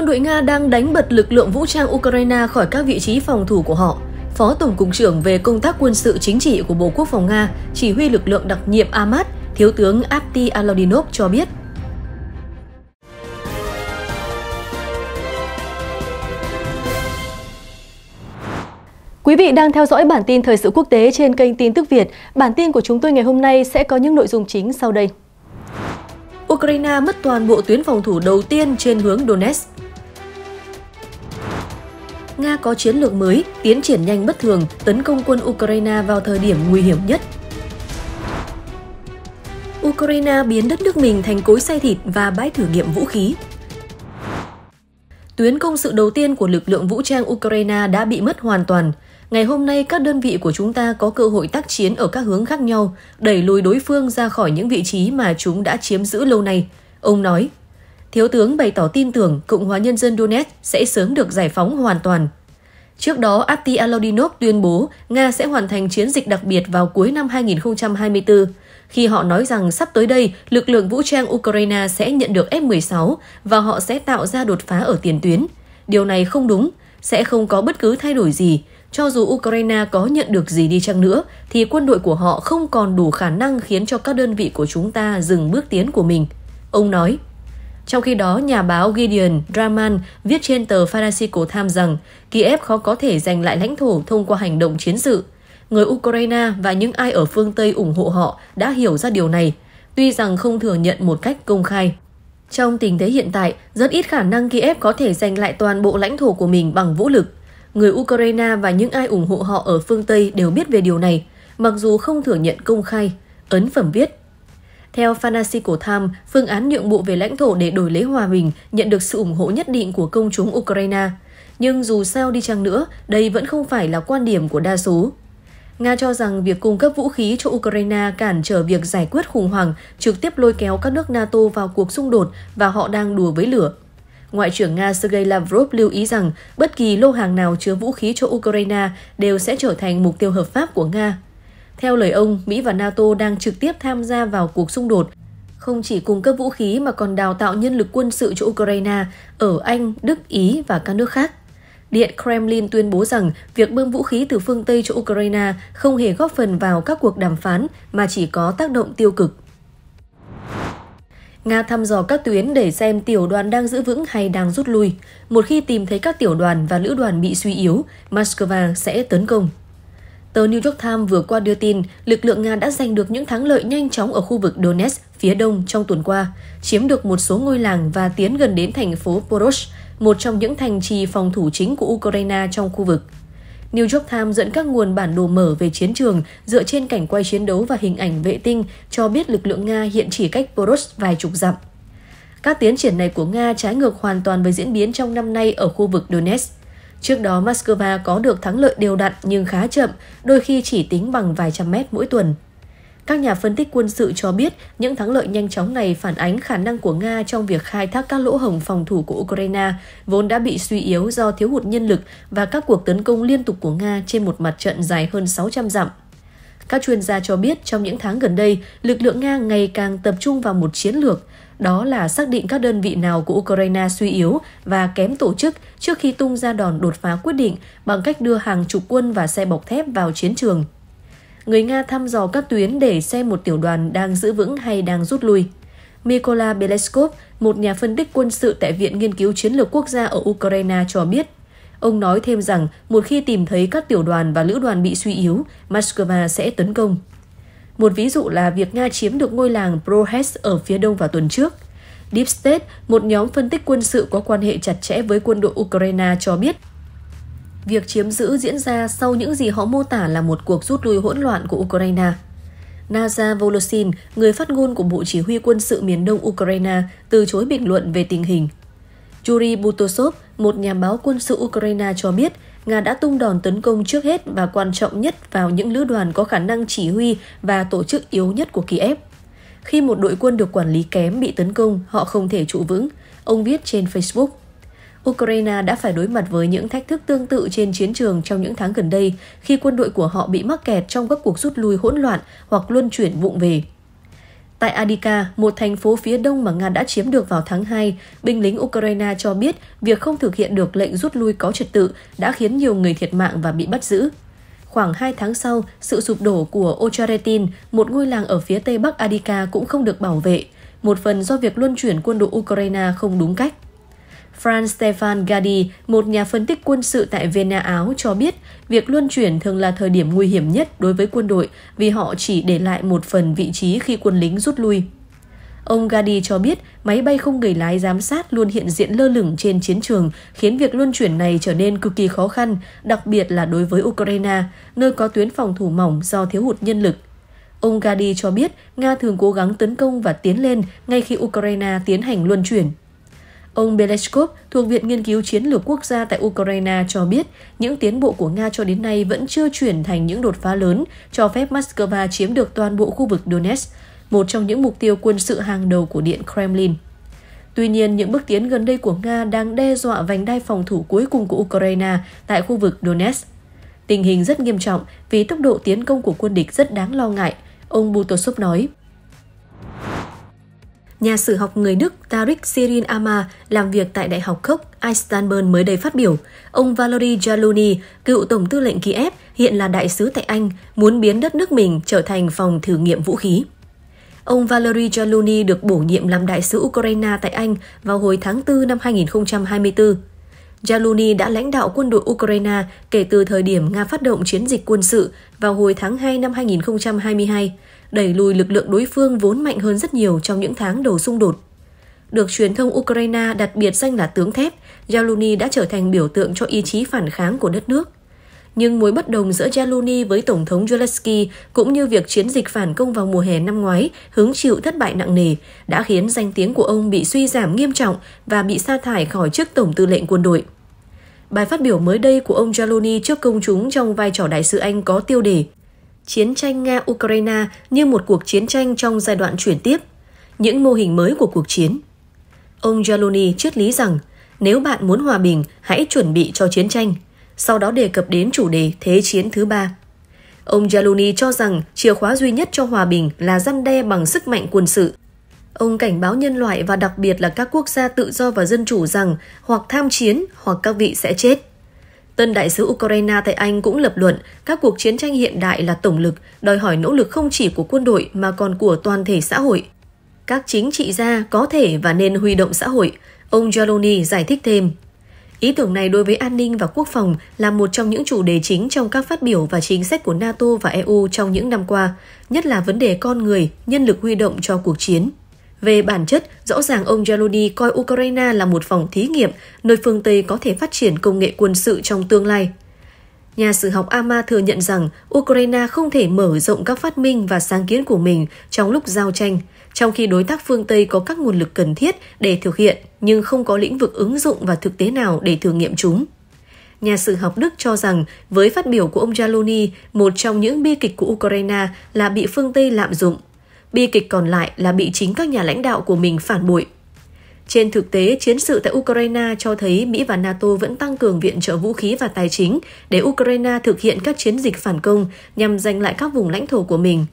Quân đội Nga đang đánh bật lực lượng vũ trang Ukraine khỏi các vị trí phòng thủ của họ. Phó Tổng cục trưởng về công tác quân sự chính trị của Bộ Quốc phòng Nga, chỉ huy lực lượng đặc nhiệm Amat, Thiếu tướng Apti Aladinov cho biết. Quý vị đang theo dõi bản tin thời sự quốc tế trên kênh Tin tức Việt. Bản tin của chúng tôi ngày hôm nay sẽ có những nội dung chính sau đây. Ukraine mất toàn bộ tuyến phòng thủ đầu tiên trên hướng Donetsk. Nga có chiến lược mới, tiến triển nhanh bất thường, tấn công quân Ukraine vào thời điểm nguy hiểm nhất. Ukraine biến đất nước mình thành cối xay thịt và bãi thử nghiệm vũ khí. Tuyến công sự đầu tiên của lực lượng vũ trang Ukraine đã bị mất hoàn toàn. Ngày hôm nay, các đơn vị của chúng ta có cơ hội tác chiến ở các hướng khác nhau, đẩy lùi đối phương ra khỏi những vị trí mà chúng đã chiếm giữ lâu nay, ông nói. Thiếu tướng bày tỏ tin tưởng Cộng hòa Nhân dân Donetsk sẽ sớm được giải phóng hoàn toàn. Trước đó, Ati Alodinov tuyên bố Nga sẽ hoàn thành chiến dịch đặc biệt vào cuối năm 2024, khi họ nói rằng sắp tới đây, lực lượng vũ trang Ukraine sẽ nhận được F-16 và họ sẽ tạo ra đột phá ở tiền tuyến. Điều này không đúng, sẽ không có bất cứ thay đổi gì. Cho dù Ukraine có nhận được gì đi chăng nữa, thì quân đội của họ không còn đủ khả năng khiến cho các đơn vị của chúng ta dừng bước tiến của mình. Ông nói, trong khi đó, nhà báo Gideon Draman viết trên tờ Financial Times rằng Kiev khó có thể giành lại lãnh thổ thông qua hành động chiến sự. Người Ukraine và những ai ở phương Tây ủng hộ họ đã hiểu ra điều này, tuy rằng không thừa nhận một cách công khai. Trong tình thế hiện tại, rất ít khả năng Kiev có thể giành lại toàn bộ lãnh thổ của mình bằng vũ lực. Người Ukraine và những ai ủng hộ họ ở phương Tây đều biết về điều này, mặc dù không thừa nhận công khai. Ấn phẩm viết, theo Fanasi Cổ phương án nhượng bộ về lãnh thổ để đổi lấy hòa bình nhận được sự ủng hộ nhất định của công chúng Ukraine. Nhưng dù sao đi chăng nữa, đây vẫn không phải là quan điểm của đa số. Nga cho rằng việc cung cấp vũ khí cho Ukraine cản trở việc giải quyết khủng hoảng, trực tiếp lôi kéo các nước NATO vào cuộc xung đột và họ đang đùa với lửa. Ngoại trưởng Nga Sergei Lavrov lưu ý rằng bất kỳ lô hàng nào chứa vũ khí cho Ukraine đều sẽ trở thành mục tiêu hợp pháp của Nga. Theo lời ông, Mỹ và NATO đang trực tiếp tham gia vào cuộc xung đột, không chỉ cung cấp vũ khí mà còn đào tạo nhân lực quân sự cho Ukraine ở Anh, Đức, Ý và các nước khác. Điện Kremlin tuyên bố rằng việc bơm vũ khí từ phương Tây cho Ukraine không hề góp phần vào các cuộc đàm phán mà chỉ có tác động tiêu cực. Nga thăm dò các tuyến để xem tiểu đoàn đang giữ vững hay đang rút lui. Một khi tìm thấy các tiểu đoàn và lữ đoàn bị suy yếu, Moscow sẽ tấn công. Tờ New York Times vừa qua đưa tin lực lượng Nga đã giành được những thắng lợi nhanh chóng ở khu vực Donetsk phía đông trong tuần qua, chiếm được một số ngôi làng và tiến gần đến thành phố Porosh, một trong những thành trì phòng thủ chính của Ukraine trong khu vực. New York Times dẫn các nguồn bản đồ mở về chiến trường dựa trên cảnh quay chiến đấu và hình ảnh vệ tinh cho biết lực lượng Nga hiện chỉ cách Porosh vài chục dặm. Các tiến triển này của Nga trái ngược hoàn toàn với diễn biến trong năm nay ở khu vực Donetsk. Trước đó, Moscow có được thắng lợi đều đặn nhưng khá chậm, đôi khi chỉ tính bằng vài trăm mét mỗi tuần. Các nhà phân tích quân sự cho biết những thắng lợi nhanh chóng này phản ánh khả năng của Nga trong việc khai thác các lỗ hổng phòng thủ của Ukraine, vốn đã bị suy yếu do thiếu hụt nhân lực và các cuộc tấn công liên tục của Nga trên một mặt trận dài hơn 600 dặm. Các chuyên gia cho biết trong những tháng gần đây, lực lượng Nga ngày càng tập trung vào một chiến lược, đó là xác định các đơn vị nào của Ukraine suy yếu và kém tổ chức trước khi tung ra đòn đột phá quyết định bằng cách đưa hàng chục quân và xe bọc thép vào chiến trường. Người Nga thăm dò các tuyến để xem một tiểu đoàn đang giữ vững hay đang rút lui. Mykola Beleskov, một nhà phân tích quân sự tại Viện Nghiên cứu Chiến lược Quốc gia ở Ukraine cho biết Ông nói thêm rằng một khi tìm thấy các tiểu đoàn và lữ đoàn bị suy yếu, Moscow sẽ tấn công. Một ví dụ là việc Nga chiếm được ngôi làng Prohes ở phía đông vào tuần trước. Deep State, một nhóm phân tích quân sự có quan hệ chặt chẽ với quân đội Ukraine cho biết việc chiếm giữ diễn ra sau những gì họ mô tả là một cuộc rút lui hỗn loạn của Ukraine. Naza Volosin, người phát ngôn của Bộ Chỉ huy quân sự miền đông Ukraine, từ chối bình luận về tình hình Yuri Butosov, một nhà báo quân sự Ukraine cho biết, Nga đã tung đòn tấn công trước hết và quan trọng nhất vào những lữ đoàn có khả năng chỉ huy và tổ chức yếu nhất của Kiev. Khi một đội quân được quản lý kém bị tấn công, họ không thể trụ vững, ông viết trên Facebook. Ukraine đã phải đối mặt với những thách thức tương tự trên chiến trường trong những tháng gần đây khi quân đội của họ bị mắc kẹt trong các cuộc rút lui hỗn loạn hoặc luân chuyển vụng về. Tại Adika, một thành phố phía đông mà Nga đã chiếm được vào tháng 2, binh lính Ukraine cho biết việc không thực hiện được lệnh rút lui có trật tự đã khiến nhiều người thiệt mạng và bị bắt giữ. Khoảng 2 tháng sau, sự sụp đổ của Ocharetin, một ngôi làng ở phía tây bắc Adika cũng không được bảo vệ, một phần do việc luân chuyển quân đội Ukraine không đúng cách. Franz Stefan Gadi, một nhà phân tích quân sự tại Vienna, Áo, cho biết việc luân chuyển thường là thời điểm nguy hiểm nhất đối với quân đội vì họ chỉ để lại một phần vị trí khi quân lính rút lui. Ông Gadi cho biết máy bay không người lái giám sát luôn hiện diện lơ lửng trên chiến trường, khiến việc luân chuyển này trở nên cực kỳ khó khăn, đặc biệt là đối với Ukraine, nơi có tuyến phòng thủ mỏng do thiếu hụt nhân lực. Ông Gadi cho biết Nga thường cố gắng tấn công và tiến lên ngay khi Ukraine tiến hành luân chuyển. Ông Beleshkov thuộc Viện Nghiên cứu Chiến lược Quốc gia tại Ukraine cho biết những tiến bộ của Nga cho đến nay vẫn chưa chuyển thành những đột phá lớn cho phép Moscow chiếm được toàn bộ khu vực Donetsk, một trong những mục tiêu quân sự hàng đầu của Điện Kremlin. Tuy nhiên, những bước tiến gần đây của Nga đang đe dọa vành đai phòng thủ cuối cùng của Ukraine tại khu vực Donetsk. Tình hình rất nghiêm trọng vì tốc độ tiến công của quân địch rất đáng lo ngại, ông Butosov nói nhà sử học người Đức Tarik Sirin Ama làm việc tại Đại học Koch, Istanbul mới đây phát biểu, ông Valery Jaluni, cựu tổng tư lệnh Kiev, hiện là đại sứ tại Anh, muốn biến đất nước mình trở thành phòng thử nghiệm vũ khí. Ông Valery Jaluni được bổ nhiệm làm đại sứ Ukraine tại Anh vào hồi tháng 4 năm 2024. Jaluni đã lãnh đạo quân đội Ukraine kể từ thời điểm Nga phát động chiến dịch quân sự vào hồi tháng 2 năm 2022 đẩy lùi lực lượng đối phương vốn mạnh hơn rất nhiều trong những tháng đầu xung đột. Được truyền thông Ukraine đặc biệt danh là tướng thép, Yaluni đã trở thành biểu tượng cho ý chí phản kháng của đất nước. Nhưng mối bất đồng giữa Yaluni với Tổng thống Zelensky cũng như việc chiến dịch phản công vào mùa hè năm ngoái hứng chịu thất bại nặng nề đã khiến danh tiếng của ông bị suy giảm nghiêm trọng và bị sa thải khỏi chức Tổng tư lệnh quân đội. Bài phát biểu mới đây của ông Jaloni trước công chúng trong vai trò đại sứ Anh có tiêu đề chiến tranh Nga-Ukraine như một cuộc chiến tranh trong giai đoạn chuyển tiếp, những mô hình mới của cuộc chiến. Ông Jaloni triết lý rằng, nếu bạn muốn hòa bình, hãy chuẩn bị cho chiến tranh, sau đó đề cập đến chủ đề Thế chiến thứ ba. Ông Jaloni cho rằng chìa khóa duy nhất cho hòa bình là răn đe bằng sức mạnh quân sự. Ông cảnh báo nhân loại và đặc biệt là các quốc gia tự do và dân chủ rằng hoặc tham chiến hoặc các vị sẽ chết. Tân đại sứ Ukraine tại Anh cũng lập luận các cuộc chiến tranh hiện đại là tổng lực, đòi hỏi nỗ lực không chỉ của quân đội mà còn của toàn thể xã hội. Các chính trị gia có thể và nên huy động xã hội, ông Jaloni giải thích thêm. Ý tưởng này đối với an ninh và quốc phòng là một trong những chủ đề chính trong các phát biểu và chính sách của NATO và EU trong những năm qua, nhất là vấn đề con người, nhân lực huy động cho cuộc chiến. Về bản chất, rõ ràng ông Jaludi coi Ukraine là một phòng thí nghiệm, nơi phương Tây có thể phát triển công nghệ quân sự trong tương lai. Nhà sử học Ama thừa nhận rằng Ukraine không thể mở rộng các phát minh và sáng kiến của mình trong lúc giao tranh, trong khi đối tác phương Tây có các nguồn lực cần thiết để thực hiện nhưng không có lĩnh vực ứng dụng và thực tế nào để thử nghiệm chúng. Nhà sử học Đức cho rằng với phát biểu của ông Jaloni, một trong những bi kịch của Ukraine là bị phương Tây lạm dụng Bi kịch còn lại là bị chính các nhà lãnh đạo của mình phản bội. Trên thực tế, chiến sự tại Ukraine cho thấy Mỹ và NATO vẫn tăng cường viện trợ vũ khí và tài chính để Ukraine thực hiện các chiến dịch phản công nhằm giành lại các vùng lãnh thổ của mình.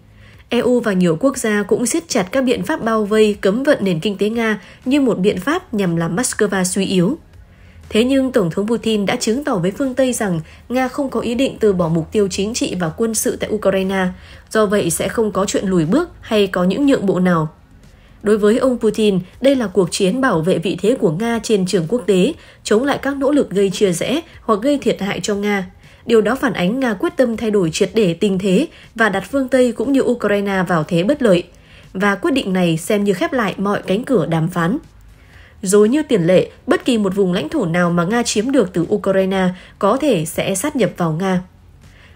EU và nhiều quốc gia cũng siết chặt các biện pháp bao vây cấm vận nền kinh tế Nga như một biện pháp nhằm làm Moscow suy yếu. Thế nhưng Tổng thống Putin đã chứng tỏ với phương Tây rằng Nga không có ý định từ bỏ mục tiêu chính trị và quân sự tại Ukraine, do vậy sẽ không có chuyện lùi bước hay có những nhượng bộ nào. Đối với ông Putin, đây là cuộc chiến bảo vệ vị thế của Nga trên trường quốc tế, chống lại các nỗ lực gây chia rẽ hoặc gây thiệt hại cho Nga. Điều đó phản ánh Nga quyết tâm thay đổi triệt để tình thế và đặt phương Tây cũng như Ukraine vào thế bất lợi. Và quyết định này xem như khép lại mọi cánh cửa đàm phán dối như tiền lệ, bất kỳ một vùng lãnh thổ nào mà Nga chiếm được từ Ukraine có thể sẽ sát nhập vào Nga.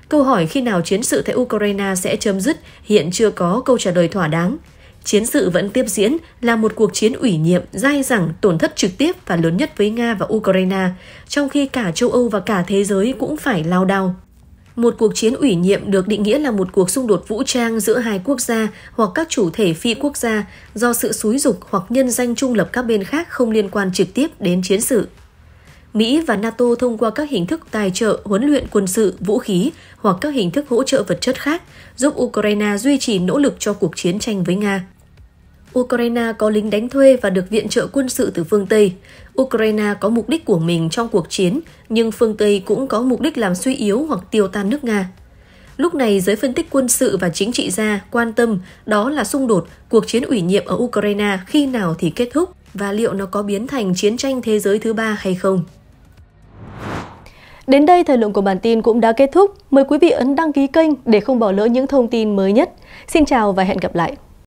Câu hỏi khi nào chiến sự tại Ukraine sẽ chấm dứt hiện chưa có câu trả lời thỏa đáng. Chiến sự vẫn tiếp diễn là một cuộc chiến ủy nhiệm, dai dẳng, tổn thất trực tiếp và lớn nhất với Nga và Ukraine, trong khi cả châu Âu và cả thế giới cũng phải lao đao. Một cuộc chiến ủy nhiệm được định nghĩa là một cuộc xung đột vũ trang giữa hai quốc gia hoặc các chủ thể phi quốc gia do sự xúi dục hoặc nhân danh trung lập các bên khác không liên quan trực tiếp đến chiến sự. Mỹ và NATO thông qua các hình thức tài trợ, huấn luyện quân sự, vũ khí hoặc các hình thức hỗ trợ vật chất khác giúp Ukraine duy trì nỗ lực cho cuộc chiến tranh với Nga. Ukraine có lính đánh thuê và được viện trợ quân sự từ phương Tây. Ukraine có mục đích của mình trong cuộc chiến, nhưng phương Tây cũng có mục đích làm suy yếu hoặc tiêu tan nước Nga. Lúc này, giới phân tích quân sự và chính trị gia quan tâm đó là xung đột, cuộc chiến ủy nhiệm ở Ukraine khi nào thì kết thúc và liệu nó có biến thành chiến tranh thế giới thứ ba hay không. Đến đây, thời lượng của bản tin cũng đã kết thúc. Mời quý vị ấn đăng ký kênh để không bỏ lỡ những thông tin mới nhất. Xin chào và hẹn gặp lại!